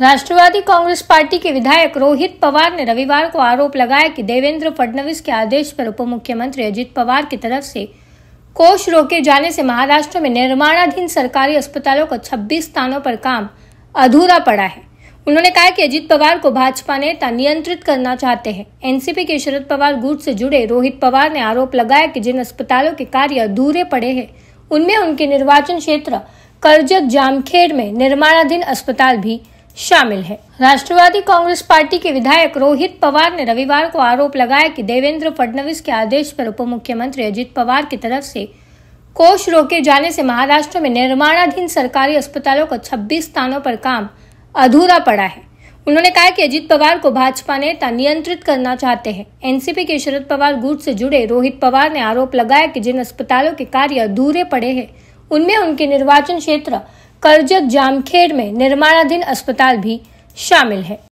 राष्ट्रवादी Congress party के विधायक रोहित पवार ने रविवार को आरोप लगाया कि देवेंद्र फडणवीस के आदेश पर उप मुख्यमंत्री अजित पवार की तरफ से कोष रोके जाने से महाराष्ट्र में निर्माणाधीन सरकारी अस्पतालों को 26 स्थानों पर काम अधूरा पड़ा है उन्होंने कहा कि अजित पवार को भाजपा नेता नियंत्रित करना चाहते हैं एनसीपी के शरद पवार गुट से जुड़े रोहित पवार ने आरोप लगाया कि जिन अस्पतालों के कार्य अधूरे पड़े हैं उनमें उनके निर्वाचन क्षेत्र कर्जत जामखेड़ में निर्माणाधीन अस्पताल भी शामिल है राष्ट्रवादी कांग्रेस पार्टी के विधायक रोहित पवार ने रविवार को आरोप लगाया कि देवेंद्र फडणवीस के आदेश पर उप मुख्यमंत्री अजित पवार की तरफ से कोष रोके जाने से महाराष्ट्र में निर्माणाधीन सरकारी अस्पतालों को 26 स्थानों पर काम अधूरा पड़ा है उन्होंने कहा कि अजित पवार को भाजपा नेता नियंत्रित करना चाहते हैं एनसीपी के शरद पवार गुट से जुड़े रोहित पवार ने आरोप लगाया कि जिन अस्पतालों के कार्य अधूरे पड़े हैं उनमें उनके निर्वाचन क्षेत्र करजत जामखेड़ में निर्माणाधीन अस्पताल भी शामिल है